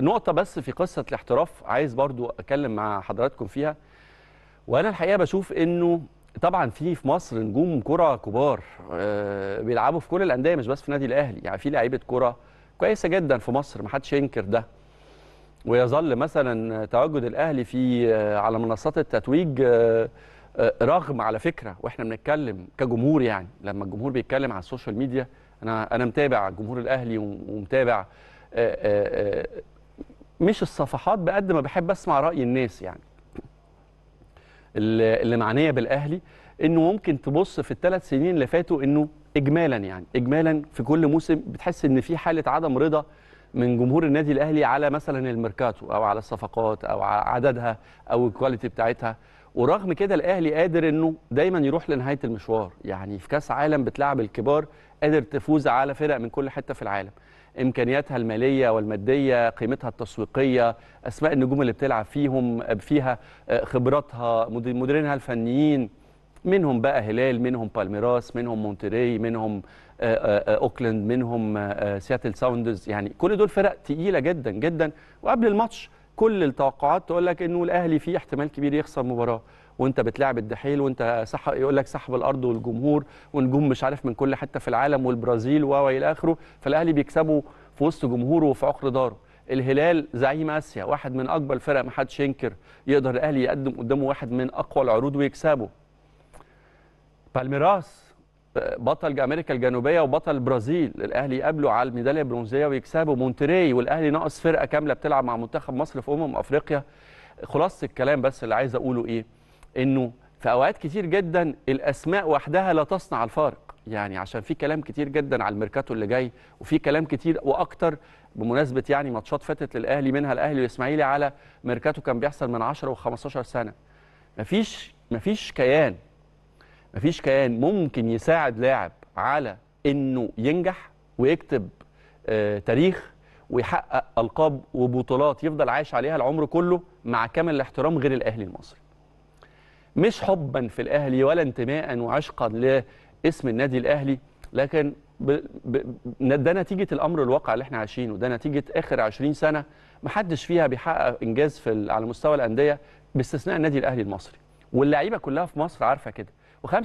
نقطه بس في قصه الاحتراف عايز برضو اتكلم مع حضراتكم فيها وانا الحقيقه بشوف انه طبعا في في مصر نجوم كره كبار آه، بيلعبوا في كل الانديه مش بس في النادي الاهلي يعني في لعيبه كره كويسه جدا في مصر ما حدش ينكر ده ويظل مثلا تواجد الاهلي في آه، على منصات التتويج آه، رغم على فكره واحنا بنتكلم كجمهور يعني لما الجمهور بيتكلم على السوشيال ميديا انا انا متابع جمهور الاهلي ومتابع مش الصفحات بقد ما بحب اسمع راي الناس يعني اللي معنيه بالاهلي انه ممكن تبص في الثلاث سنين اللي فاتوا انه اجمالا يعني اجمالا في كل موسم بتحس ان في حاله عدم رضا من جمهور النادي الاهلي على مثلا الميركاتو او على الصفقات او على عددها او الكواليتي بتاعتها ورغم كده الاهلي قادر انه دايما يروح لنهايه المشوار يعني في كاس عالم بتلعب الكبار قادر تفوز على فرق من كل حته في العالم امكانياتها الماليه والماديه قيمتها التسويقيه اسماء النجوم اللي بتلعب فيهم فيها آه، خبراتها مديرينها الفنيين منهم بقى هلال منهم بالميراس منهم مونتري منهم آه، آه، اوكلاند منهم سياتل ساوندرز يعني كل دول فرق تقيله جدا جدا وقبل الماتش كل التوقعات تقول لك انه الاهلي فيه احتمال كبير يخسر مباراه وانت بتلعب الدحيل وانت صح يقول لك سحب الارض والجمهور ونجوم مش عارف من كل حته في العالم والبرازيل و الى اخره فالاهلي بيكسبه في وسط جمهوره وفي عقر داره الهلال زعيم اسيا واحد من اكبر فرق ما حدش ينكر يقدر الاهلي يقدم قدامه واحد من اقوى العروض ويكسبه بالميراس بطل امريكا الجنوبيه وبطل البرازيل الاهلي يقابله على الميداليه البرونزيه ويكسبه مونتري والاهلي ناقص فرقه كامله بتلعب مع منتخب مصر في امم افريقيا خلاصه الكلام بس اللي عايز اقوله ايه انه في اوقات كتير جدا الاسماء وحدها لا تصنع الفارق يعني عشان في كلام كتير جدا على الميركاتو اللي جاي وفي كلام كتير واكتر بمناسبه يعني ماتشات فاتت للاهلي منها الاهلي والاسماعيلي على ميركاتو كان بيحصل من 10 و15 سنه مفيش مفيش كيان مفيش كيان ممكن يساعد لاعب على انه ينجح ويكتب آه، تاريخ ويحقق القاب وبطولات يفضل عايش عليها العمر كله مع كامل الاحترام غير الاهلي المصري مش حبا في الاهلي ولا انتماء وعشقا لاسم النادي الاهلي لكن ب... ب... ده نتيجه الامر الواقع اللي احنا عايشينه ده نتيجه اخر 20 سنه محدش فيها بيحقق انجاز في ال... على مستوى الانديه باستثناء النادي الاهلي المصري واللعيبه كلها في مصر عارفه كده و95%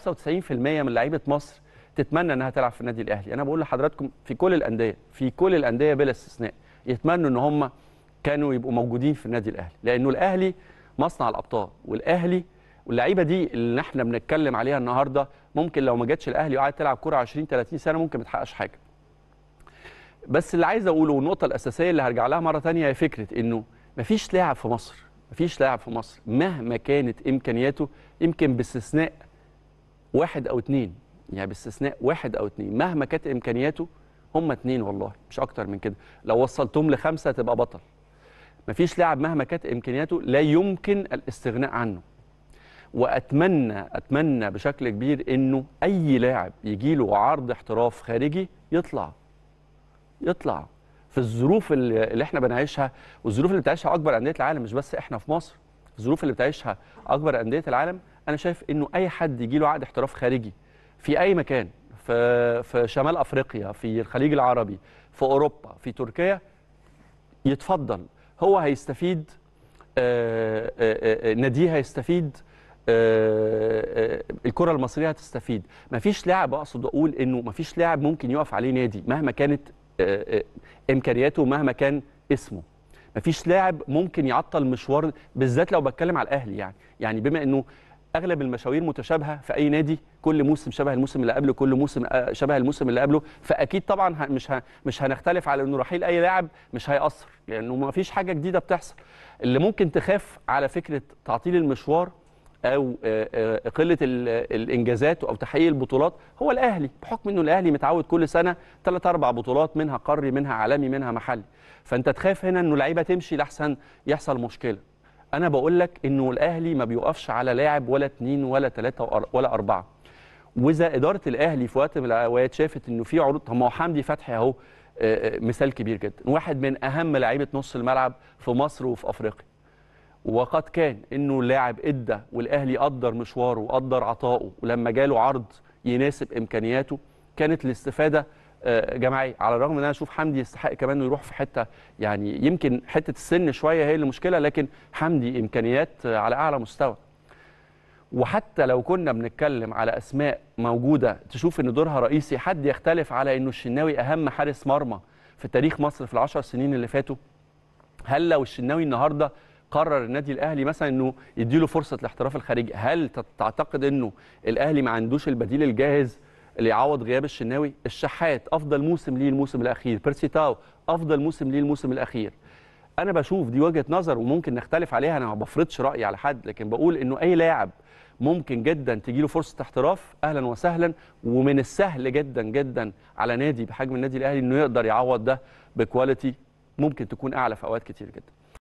من لعيبه مصر تتمنى انها تلعب في النادي الاهلي انا بقول لحضراتكم في كل الانديه في كل الانديه بلا استثناء يتمنوا ان هم كانوا يبقوا موجودين في النادي الاهلي لانه الاهلي مصنع الابطال والاهلي واللعيبه دي اللي احنا بنتكلم عليها النهارده ممكن لو ما جاتش الاهلي وقعدت تلعب كوره 20 30 سنه ممكن ما تحققش حاجه بس اللي عايز اقوله والنقطه الاساسيه اللي هرجع لها مره ثانيه هي فكره انه ما فيش لاعب في مصر ما فيش لاعب في مصر مهما كانت امكانياته يمكن باستثناء واحد او اثنين يعني باستثناء واحد او اثنين مهما كانت امكانياته هم اثنين والله مش اكتر من كده لو وصلتهم لخمسه تبقى بطل ما فيش لاعب مهما كانت امكانياته لا يمكن الاستغناء عنه واتمنى اتمنى بشكل كبير انه اي لاعب يجي له عرض احتراف خارجي يطلع يطلع في الظروف اللي احنا بنعيشها والظروف اللي بتعيشها اكبر انديه العالم مش بس احنا في مصر الظروف اللي بتعيشها اكبر انديه العالم انا شايف انه اي حد يجي له عقد احتراف خارجي في اي مكان في في شمال افريقيا في الخليج العربي في اوروبا في تركيا يتفضل هو هيستفيد آه، آه، آه، ناديه هيستفيد آه، آه، الكره المصريه هتستفيد مفيش لاعب اقصد اقول انه مفيش لاعب ممكن يقف عليه نادي مهما كانت آه، امكانياته مهما كان اسمه مفيش لاعب ممكن يعطل مشوار بالذات لو بتكلم على الاهلي يعني يعني بما انه اغلب المشاوير متشابهه في اي نادي كل موسم شبه الموسم اللي قبله كل موسم شبه الموسم اللي قبله فاكيد طبعا مش مش هنختلف على انه رحيل اي لاعب مش هيأثر لانه ما فيش حاجه جديده بتحصل اللي ممكن تخاف على فكره تعطيل المشوار او آه، آه، قله الانجازات او تحقيق البطولات هو الاهلي بحكم انه الاهلي متعود كل سنه ثلاث اربع بطولات منها قاري منها عالمي منها محلي فانت تخاف هنا انه لعيبه تمشي لاحسن يحصل مشكله انا بقول لك انه الاهلي ما بيوقفش على لاعب ولا اثنين ولا ثلاثه ولا اربعه واذا اداره الاهلي في وقت من الاوقات شافت انه في عروض ما هو حمدي فتحي اهو آه، مثال كبير جدا واحد من اهم لعيبه نص الملعب في مصر وفي افريقيا وقد كان انه لاعب ادى والاهلي قدر مشواره وقدر عطائه ولما جاله عرض يناسب امكانياته كانت الاستفاده آه، جماعيه على الرغم ان انا اشوف حمدي يستحق كمان انه يروح في حته يعني يمكن حته السن شويه هي اللي لكن حمدي امكانيات آه، على اعلى مستوى وحتى لو كنا بنتكلم على اسماء موجوده تشوف ان دورها رئيسي حد يختلف على انه الشناوي اهم حارس مرمى في تاريخ مصر في العشر سنين اللي فاتوا هل لو الشناوي النهارده قرر النادي الاهلي مثلا انه يديله فرصه الاحتراف الخارجي هل تعتقد انه الاهلي ما عندوش البديل الجاهز اللي يعوض غياب الشناوي الشحات افضل موسم ليه الموسم الاخير بيرسي تاو افضل موسم ليه الموسم الاخير انا بشوف دي وجهه نظر وممكن نختلف عليها انا ما بفرضش رايي على حد لكن بقول انه اي لاعب ممكن جدا تجيله فرصه احتراف اهلا وسهلا ومن السهل جدا جدا على نادي بحجم النادي الاهلي انه يقدر يعوض ده بكواليتي ممكن تكون اعلى في اوقات كتير جدا